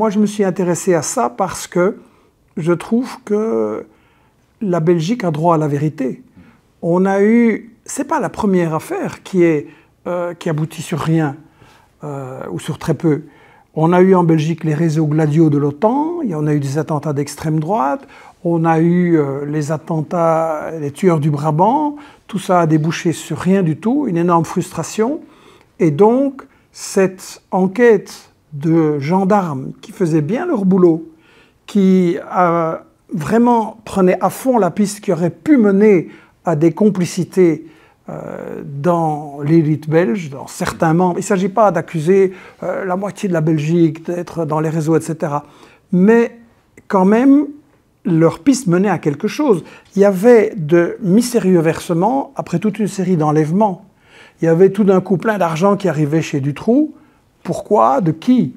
Moi, je me suis intéressé à ça parce que je trouve que la Belgique a droit à la vérité. On a eu, c'est pas la première affaire qui est euh, qui aboutit sur rien euh, ou sur très peu. On a eu en Belgique les réseaux gladiaux de l'OTAN, on a eu des attentats d'extrême droite, on a eu euh, les attentats, les tueurs du Brabant, tout ça a débouché sur rien du tout, une énorme frustration. Et donc, cette enquête de gendarmes qui faisaient bien leur boulot, qui euh, vraiment prenaient à fond la piste qui aurait pu mener à des complicités euh, dans l'élite belge, dans certains membres. Il ne s'agit pas d'accuser euh, la moitié de la Belgique d'être dans les réseaux, etc. Mais quand même, leur piste menait à quelque chose. Il y avait de mystérieux versements après toute une série d'enlèvements. Il y avait tout d'un coup plein d'argent qui arrivait chez Dutroux pourquoi De qui